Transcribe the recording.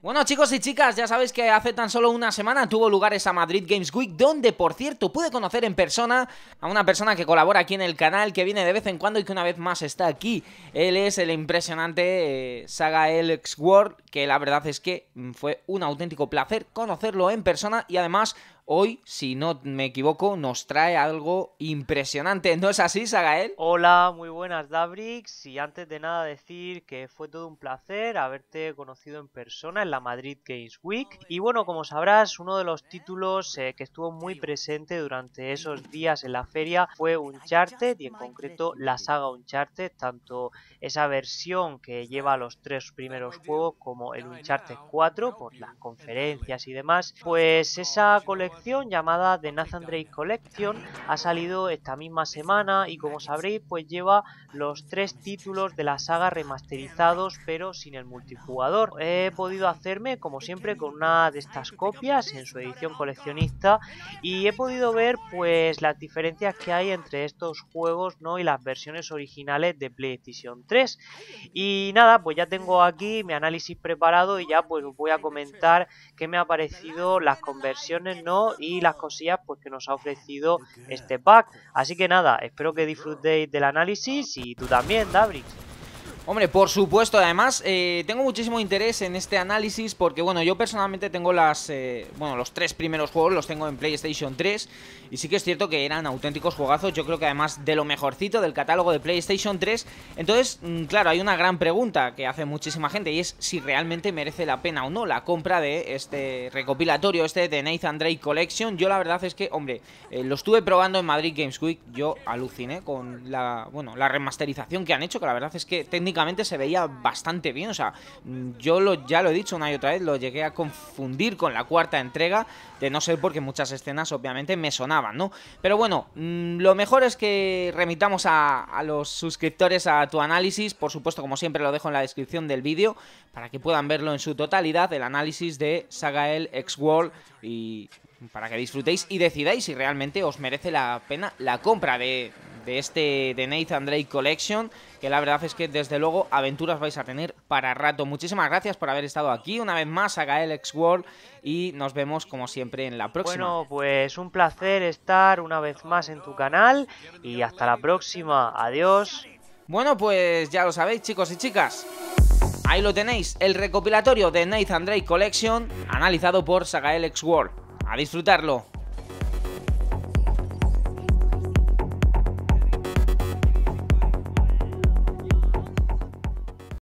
Bueno chicos y chicas, ya sabéis que hace tan solo una semana tuvo lugar esa Madrid Games Week donde por cierto pude conocer en persona a una persona que colabora aquí en el canal, que viene de vez en cuando y que una vez más está aquí. Él es el impresionante eh, Saga LX World, que la verdad es que mm, fue un auténtico placer conocerlo en persona y además hoy, si no me equivoco, nos trae algo impresionante. ¿No es así, Sagael? Hola, muy buenas, Dabrix. Y antes de nada decir que fue todo un placer haberte conocido en persona en la Madrid Games Week. Y bueno, como sabrás, uno de los títulos eh, que estuvo muy presente durante esos días en la feria fue Uncharted y en concreto la saga Uncharted, tanto esa versión que lleva los tres primeros juegos como el Uncharted 4 por las conferencias y demás. Pues esa colección llamada The Nathan Drake Collection. Ha salido esta misma semana y como sabréis pues lleva los tres títulos de la saga remasterizados pero sin el multijugador. He podido hacerme como siempre con una de estas copias en su edición coleccionista y he podido ver pues las diferencias que hay entre estos juegos ¿no? y las versiones originales de PlayStation 3. Y nada, pues ya tengo aquí mi análisis preparado y ya pues os voy a comentar qué me ha parecido las conversiones ¿no? y las cosillas pues, que nos ha ofrecido este pack. Así que nada, espero que disfrutéis del análisis y tú también, Dabrix. Hombre, por supuesto, además eh, tengo muchísimo interés en este análisis porque, bueno, yo personalmente tengo las, eh, bueno, los tres primeros juegos, los tengo en PlayStation 3 y sí que es cierto que eran auténticos juegazos, yo creo que además de lo mejorcito del catálogo de PlayStation 3, entonces, mm, claro, hay una gran pregunta que hace muchísima gente y es si realmente merece la pena o no la compra de este recopilatorio, este de Nathan Drake Collection, yo la verdad es que, hombre, eh, lo estuve probando en Madrid Games Week, yo aluciné con la, bueno, la remasterización que han hecho, que la verdad es que técnicamente se veía bastante bien. O sea, mm, yo lo, ya lo he dicho una y otra vez, lo llegué a confundir con la cuarta entrega, de no ser porque muchas escenas obviamente me sonaban, ¿no? Pero bueno, mm, lo mejor es que remitamos a, los suscriptores a tu análisis, por supuesto como siempre lo dejo en la descripción del vídeo, para que puedan verlo en su totalidad, el análisis de Sagael X-World y para que disfrutéis y decidáis si realmente os merece la pena la compra de, de este de Nathan Drake Collection, que la verdad es que desde luego aventuras vais a tener para rato. Muchísimas gracias por haber estado aquí una vez más Saga World y nos vemos como siempre en la próxima. Bueno, pues un placer estar una vez más en tu canal y hasta la próxima. Adiós. Bueno, pues ya lo sabéis, chicos y chicas. Ahí lo tenéis, el recopilatorio de Nathan Drake Collection, analizado por Saga World. A disfrutarlo.